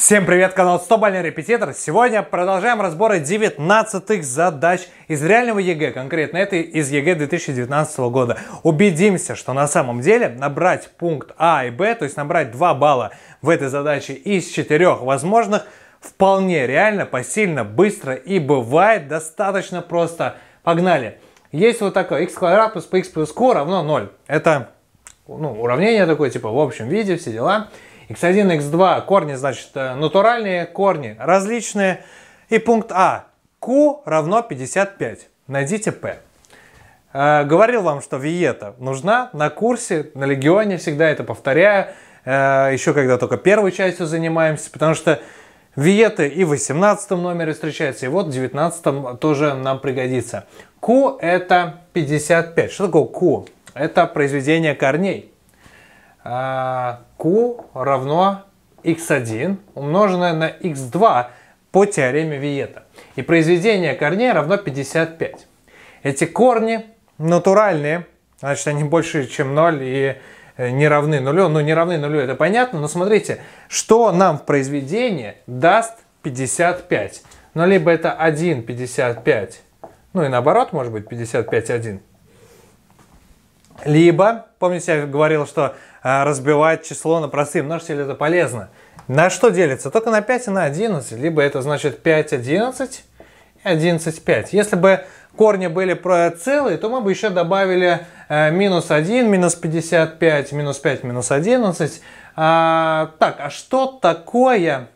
Всем привет, канал 100 Бальный Репетитор. Сегодня продолжаем разборы 19 задач из реального ЕГЭ, конкретно это из ЕГЭ 2019 года. Убедимся, что на самом деле набрать пункт А и Б, то есть набрать 2 балла в этой задаче из 4 возможных, вполне реально, посильно, быстро и бывает достаточно просто. Погнали! Есть вот такое, x квадрат плюс p x плюс q равно 0. Это ну, уравнение такое, типа в общем виде, все дела x1, x2, корни, значит, э, натуральные корни, различные. И пункт А. Q равно 55. Найдите P. Э, говорил вам, что виета нужна на курсе, на легионе всегда это повторяю. Э, еще когда только первой частью занимаемся, потому что Виета и в 18 номере встречается и вот в 19 тоже нам пригодится. Q это 55. Что такое Q? Это произведение корней. Q равно x1 умноженное на x2 по теореме Виета. И произведение корней равно 55. Эти корни натуральные, значит они больше чем 0 и э, не равны нулю. Ну не равны нулю это понятно, но смотрите, что нам в произведении даст 55. Ну либо это 55 ну и наоборот может быть 55 55,1. Либо, помните я говорил, что а, разбивать число на простые множители, это полезно. На что делится? Только на 5 и на 11, либо это значит 5, 11 и 11, 5. Если бы корни были целые, то мы бы еще добавили э, минус 1, минус 55, минус 5, минус 11. А, так, а что такое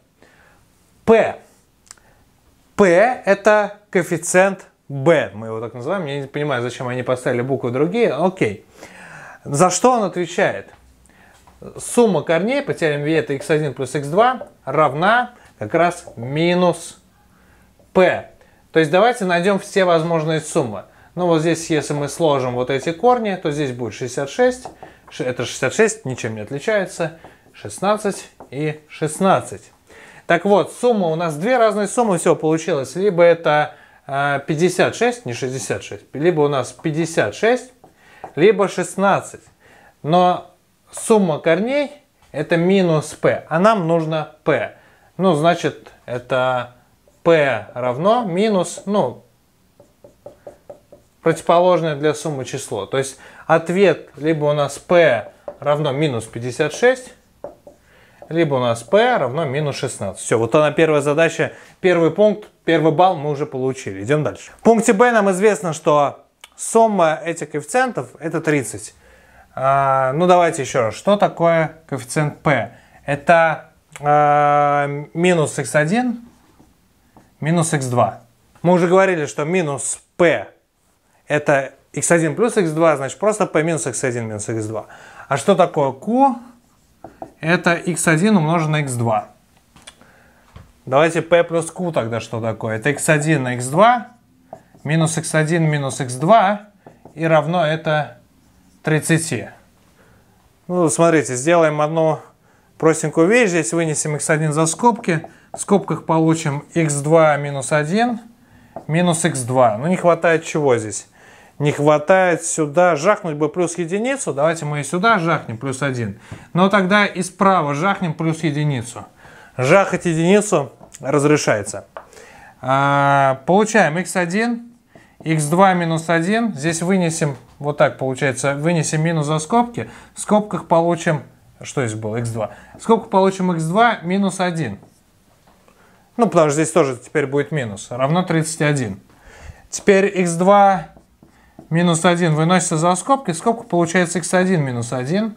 P? P это коэффициент B, мы его так называем. Я не понимаю, зачем они поставили буквы другие. Окей. За что он отвечает? сумма корней по теореме Виета x1 плюс x2 равна как раз минус p. То есть давайте найдем все возможные суммы. Ну вот здесь, если мы сложим вот эти корни, то здесь будет 66. Это 66, ничем не отличается. 16 и 16. Так вот, сумма у нас две разные суммы всего получилось. Либо это 56, э, не 66, либо у нас 56, либо 16. Но Сумма корней это минус p, а нам нужно p. Ну, значит, это p равно минус, ну, противоположное для суммы число. То есть ответ либо у нас p равно минус 56, либо у нас p равно минус 16. Все, вот она первая задача, первый пункт, первый балл мы уже получили. Идем дальше. В пункте b нам известно, что сумма этих коэффициентов это 30. А, ну, давайте еще раз. Что такое коэффициент P? Это а, минус x1 минус x2. Мы уже говорили, что минус p это x1 плюс x2, значит просто p минус x1 минус x2. А что такое q? Это x1 умножено на x2. Давайте p плюс q тогда что такое? Это x1 на x2 минус x1 минус x2 и равно это 30. Ну, смотрите, сделаем одну простенькую вещь. Здесь вынесем x1 за скобки. В скобках получим x2 минус 1 минус x2. Ну, не хватает чего здесь? Не хватает сюда, жахнуть бы плюс единицу. Давайте мы и сюда жахнем плюс 1. Но тогда и справа жахнем плюс единицу. Жахать единицу разрешается. А, получаем x1 x2 минус 1, здесь вынесем, вот так получается, вынесем минус за скобки, в скобках получим, что здесь было, x2, в скобках получим x2 минус 1. Ну, потому что здесь тоже теперь будет минус, равно 31. Теперь x2 минус 1 выносится за скобки, в скобках получается x1 минус 1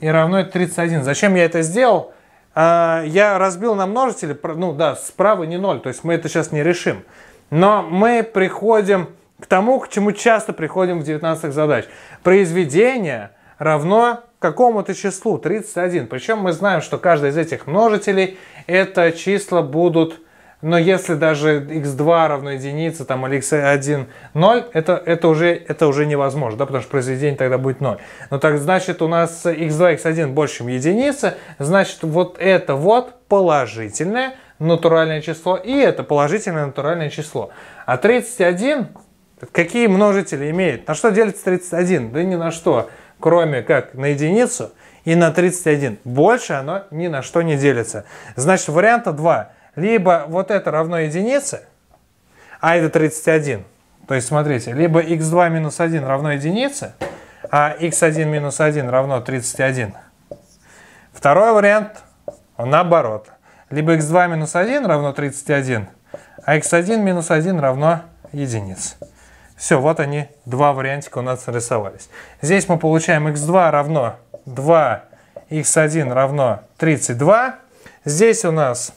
и равно 31. Зачем я это сделал? А, я разбил на множители, ну да, справа не 0, то есть мы это сейчас не решим. Но мы приходим к тому, к чему часто приходим в 19 задач. Произведение равно какому-то числу 31. Причем мы знаем, что каждый из этих множителей это числа будут, но если даже x2 равно единице, там, или x1 0, это, это, уже, это уже невозможно, да, потому что произведение тогда будет 0. Но ну, так значит у нас x2, x1 больше, чем единица, значит вот это вот положительное натуральное число, и это положительное натуральное число. А 31 Какие множители имеет? На что делится 31? Да ни на что, кроме как на единицу и на 31. Больше оно ни на что не делится. Значит, варианта два. Либо вот это равно единице, а это 31. То есть, смотрите, либо x2 минус 1 равно единице, а x1 минус 1 равно 31. Второй вариант наоборот. Либо x2 минус 1 равно 31, а x1 минус 1 равно единице. Все, вот они, два вариантика у нас нарисовались. Здесь мы получаем x2 равно 2, x1 равно 32. Здесь у нас,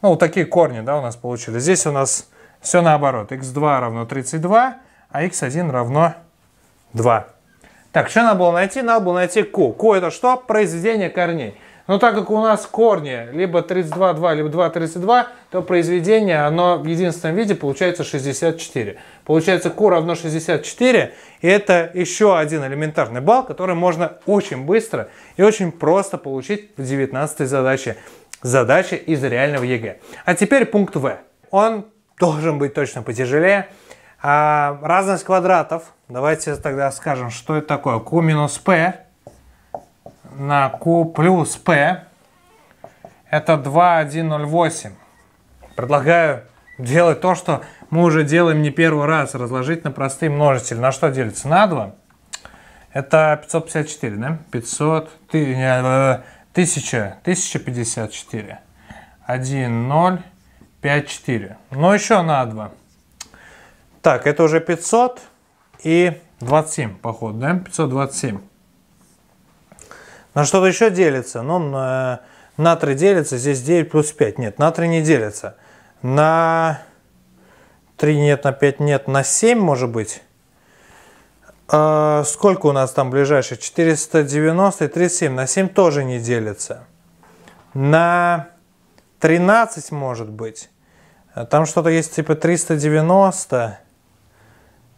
ну, вот такие корни, да, у нас получили. Здесь у нас все наоборот. x2 равно 32, а x1 равно 2. Так, что надо было найти? Надо было найти q. q это что? Произведение корней. Но так как у нас корни либо 32,2, либо 2,32, то произведение, оно в единственном виде получается 64. Получается Q равно 64, и это еще один элементарный балл, который можно очень быстро и очень просто получить в 19 задаче. Задача из реального ЕГЭ. А теперь пункт В. Он должен быть точно потяжелее. А разность квадратов. Давайте тогда скажем, что это такое. Q минус P на Q плюс P. Это 2108. Предлагаю делать то, что мы уже делаем не первый раз. Разложить на простые множители. На что делится? На 2. Это 554, да? 500, ты, не, 1000, 1054. 1, 0, 5, 4. Но еще на 2. Так, это уже 500 и 27, походу, да? 527. На что-то еще делится. Ну, на, на делится, здесь 9 плюс 5. Нет, на 3 не делится. На 3 нет, на 5 нет, на 7 может быть. А сколько у нас там ближайших? 490 и 37. На 7 тоже не делится. На 13 может быть. Э, там что-то есть типа 390,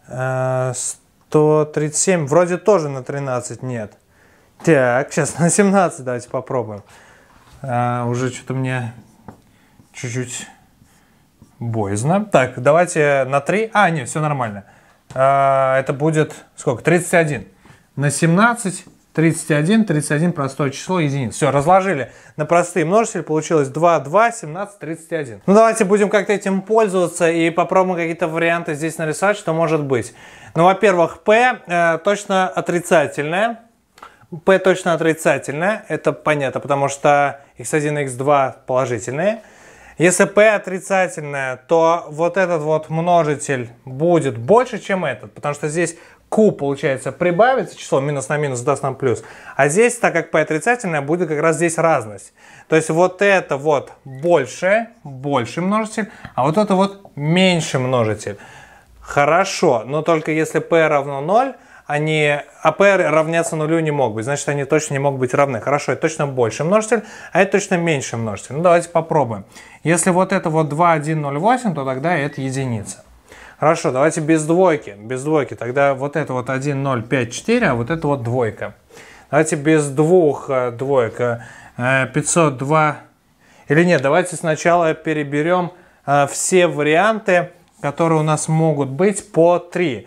137. Э, Вроде тоже на 13 нет. Так, сейчас на 17 давайте попробуем. А, уже что-то мне чуть-чуть боязно. Так, давайте на 3. А, нет, все нормально. А, это будет сколько? 31. На 17 31, 31 простое число, единиц. Все, разложили на простые множители, получилось 2, 2, 17, 31. Ну давайте будем как-то этим пользоваться и попробуем какие-то варианты здесь нарисовать, что может быть. Ну, во-первых, p э, точно отрицательное. P точно отрицательное, это понятно, потому что x1 и x2 положительные. Если p отрицательное, то вот этот вот множитель будет больше, чем этот, потому что здесь q, получается, прибавится, число минус на минус даст нам плюс, а здесь, так как p отрицательное, будет как раз здесь разность. То есть вот это вот больше, больше множитель, а вот это вот меньше множитель. Хорошо, но только если p равно 0, они АП равняться нулю не мог значит они точно не могут быть равны. Хорошо, это точно больше множитель, а это точно меньше множитель. Ну давайте попробуем. Если вот это вот 2, 1, 0, 8, то тогда это единица. Хорошо, давайте без двойки, без двойки, тогда вот это вот 1, 0, 5, 4, а вот это вот двойка. Давайте без двух э, двойка, 502, э, или нет, давайте сначала переберем э, все варианты, которые у нас могут быть по 3.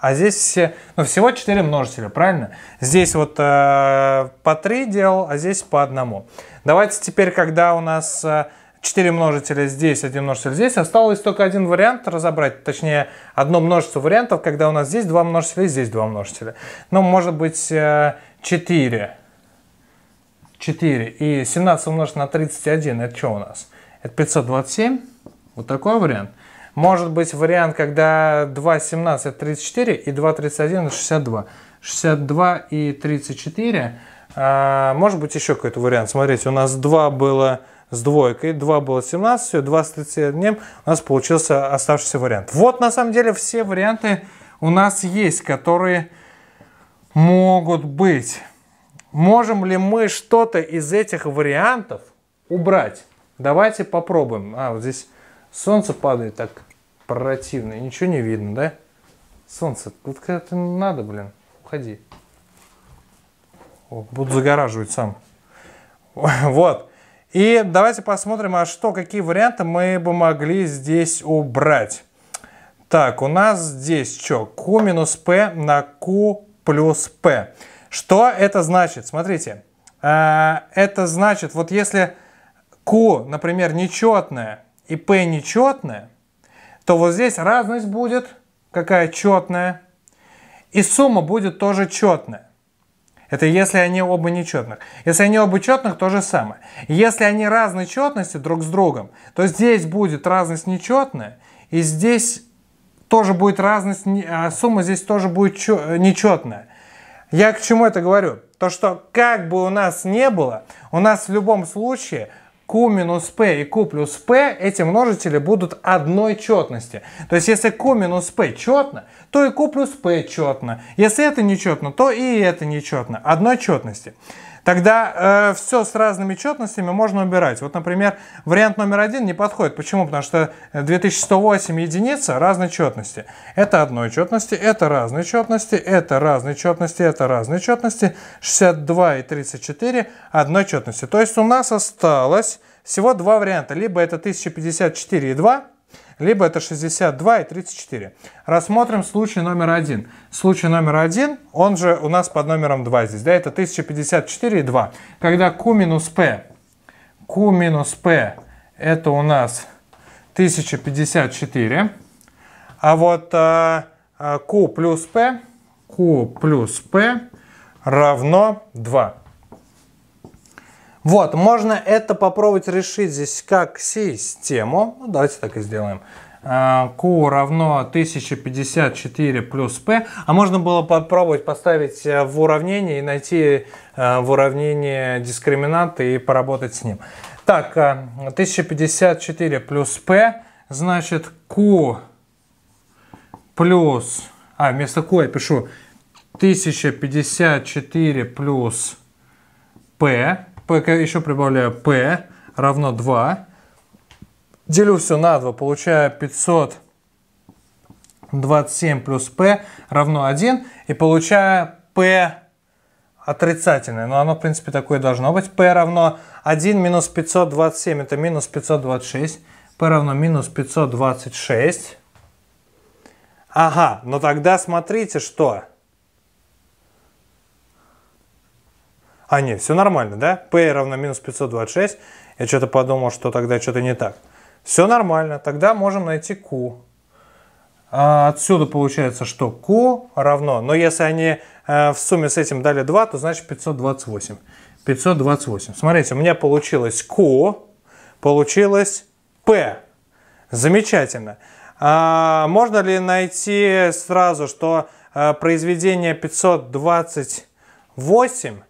А здесь все, ну, всего 4 множителя, правильно? Здесь вот э, по 3 делал, а здесь по одному. Давайте теперь, когда у нас 4 э, множителя здесь, 1 множитель здесь, осталось только один вариант разобрать, точнее, одно множество вариантов, когда у нас здесь 2 множителя и здесь 2 множителя. Ну, может быть, 4. Э, 4. И 17 умножить на 31, это что у нас? Это 527. Вот такой вариант. Может быть вариант, когда 2.17 34 и 2.31 62. 62 и 34. А, может быть еще какой-то вариант. Смотрите, у нас 2 было с двойкой, 2 было 17, 2 с 31, у нас получился оставшийся вариант. Вот на самом деле все варианты у нас есть, которые могут быть. Можем ли мы что-то из этих вариантов убрать? Давайте попробуем. А, вот здесь солнце падает так противный. Ничего не видно, да? Солнце, вот когда то надо, блин, уходи. О, буду загораживать сам. Вот. И давайте посмотрим, а что, какие варианты мы бы могли здесь убрать. Так, у нас здесь что? Q минус P на Q плюс P. Что это значит? Смотрите. А, это значит, вот если Q, например, нечетное и P нечетное, то вот здесь разность будет, какая четная, и сумма будет тоже четная. Это если они оба нечетных. Если они оба четных, то же самое. Если они разной четности друг с другом, то здесь будет разность нечетная, и здесь тоже будет разность, а сумма здесь тоже будет нечетная. Я к чему это говорю? То, что как бы у нас не было, у нас в любом случае – Q минус P и Q плюс P, эти множители будут одной четности. То есть, если Q минус P четно, то и Q плюс P четно. Если это нечетно, то и это нечетно. Одной четности тогда э, все с разными четностями можно убирать. Вот, например, вариант номер один не подходит. Почему? Потому что 2108 э, единица разной четности. Это одной четности, это разной четности, это разной четности, это разной четности. 62 и 34 одной четности. То есть у нас осталось всего два варианта. Либо это 1054 и 2, либо это 62 и 34. Рассмотрим случай номер один. Случай номер один, он же у нас под номером 2 здесь, да, это 1054 и 2. Когда Q минус P, Q минус P это у нас 1054, а вот э, э, Q плюс P, Q плюс P равно 2. Вот, можно это попробовать решить здесь как систему. Ну, давайте так и сделаем. А, q равно 1054 плюс P. А можно было попробовать поставить э, в уравнение и найти э, в уравнении дискриминанты и поработать с ним. Так, 1054 э, плюс P, значит Q плюс... А, вместо Q я пишу 1054 плюс P P, еще прибавляю P равно 2. Делю все на 2, получаю 527 плюс P равно 1. И получаю P отрицательное. Но оно, в принципе, такое должно быть. P равно 1 минус 527, это минус 526. P равно минус 526. Ага, но тогда смотрите, что... А, нет, все нормально, да? P равно минус 526. Я что-то подумал, что тогда что-то не так. Все нормально, тогда можем найти Q. А отсюда получается, что Q равно, но если они э, в сумме с этим дали 2, то значит 528. 528. Смотрите, у меня получилось Q, получилось P. Замечательно. А можно ли найти сразу, что э, произведение 528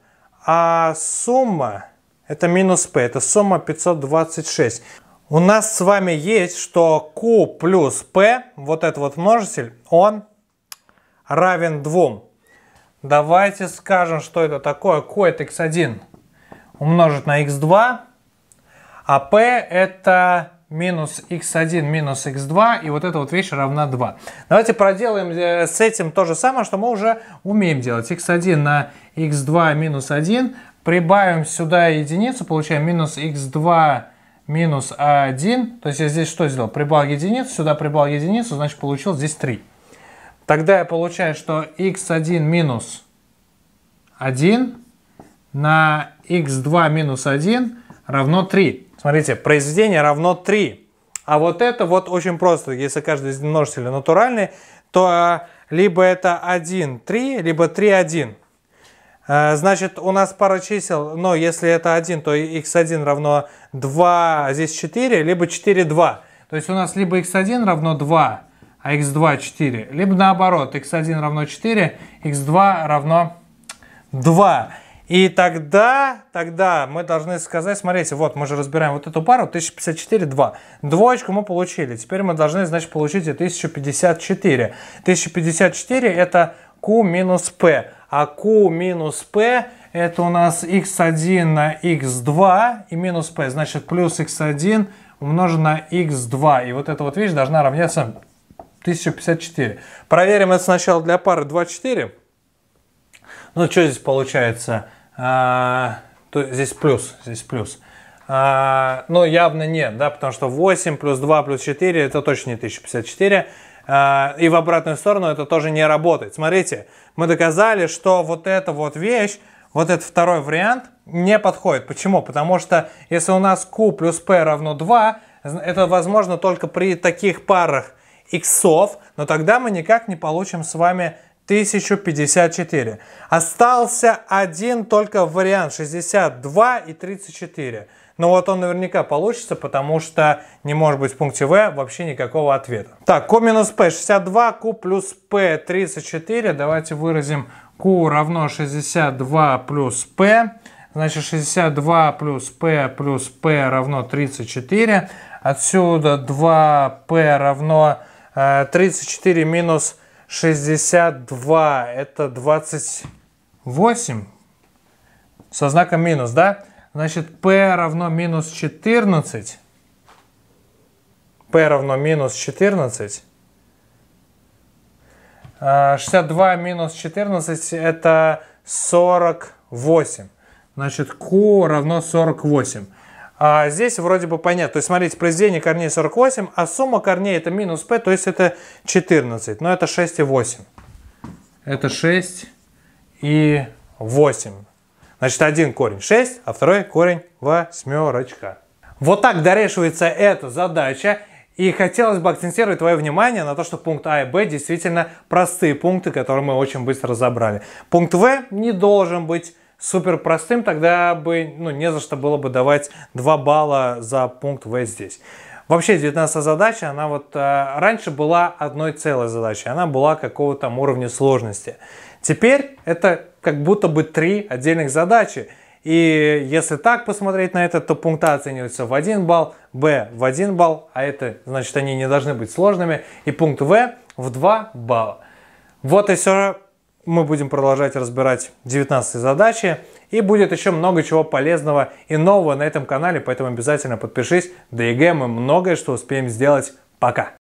а сумма это минус p, это сумма 526. У нас с вами есть, что q плюс p, вот этот вот множитель, он равен 2. Давайте скажем, что это такое. q это x1 умножить на x2, а p это минус x1 минус x2, и вот эта вот вещь равна 2. Давайте проделаем э, с этим то же самое, что мы уже умеем делать. x1 на x2 минус 1. Прибавим сюда единицу, получаем минус x2 минус 1. То есть я здесь что сделал? Прибавил единицу, сюда прибавил единицу, значит получил здесь 3. Тогда я получаю, что x1 минус 1 на x2 минус 1 равно 3. Смотрите, произведение равно 3. А вот это вот очень просто. Если каждый из множителей натуральный, то а, либо это 1, 3, либо 3, 1. Э, значит, у нас пара чисел, но если это 1, то x1 равно 2, а здесь 4, либо 4, 2. То есть у нас либо x1 равно 2, а x2 4, либо наоборот, x1 равно 4, x2 равно 2. И тогда, тогда мы должны сказать, смотрите, вот мы же разбираем вот эту пару, 1054, 2. Двоечку мы получили, теперь мы должны, значит, получить 1054. 1054 это q минус p а Q минус P это у нас x1 на x2 и минус P, значит плюс x1 умножен на x2. И вот эта вот вещь должна равняться 1054. Проверим это сначала для пары 24. Ну, что здесь получается? А, то, здесь плюс, здесь плюс. А, ну, явно нет, да, потому что 8 плюс 2 плюс 4 это точно не 1054. Э, и в обратную сторону это тоже не работает. Смотрите, мы доказали, что вот эта вот вещь, вот этот второй вариант не подходит. Почему? Потому что если у нас Q плюс P равно 2, это возможно только при таких парах иксов, но тогда мы никак не получим с вами 1054. Остался один только вариант 62 и 34. Но вот он наверняка получится, потому что не может быть в пункте В вообще никакого ответа. Так, Q минус P 62, Q плюс P 34. Давайте выразим Q равно 62 плюс P. Значит, 62 плюс P плюс P равно 34. Отсюда 2P равно 34 э, минус 62. Это 28 со знаком минус, да? Значит, P равно минус 14. P равно минус 14. 62 а, минус 14 это 48. Значит, Q равно 48. А здесь вроде бы понятно. То есть, смотрите, произведение корней 48, а сумма корней это минус p, то есть это 14. Но это 6 и 8. Это 6 и 8. Значит, один корень 6, а второй корень восьмерочка. Вот так дорешивается эта задача. И хотелось бы акцентировать твое внимание на то, что пункт А и Б действительно простые пункты, которые мы очень быстро разобрали. Пункт В не должен быть супер простым, тогда бы ну, не за что было бы давать 2 балла за пункт В здесь. Вообще 19 задача, она вот э, раньше была одной целой задачей, она была какого-то уровня сложности. Теперь это как будто бы три отдельных задачи. И если так посмотреть на это, то пункта оцениваются в 1 балл, Б в 1 балл, а это значит они не должны быть сложными, и пункт В в 2 балла. Вот и все. Мы будем продолжать разбирать 19 задачи. И будет еще много чего полезного и нового на этом канале, поэтому обязательно подпишись. До ЕГЭ мы многое что успеем сделать. Пока!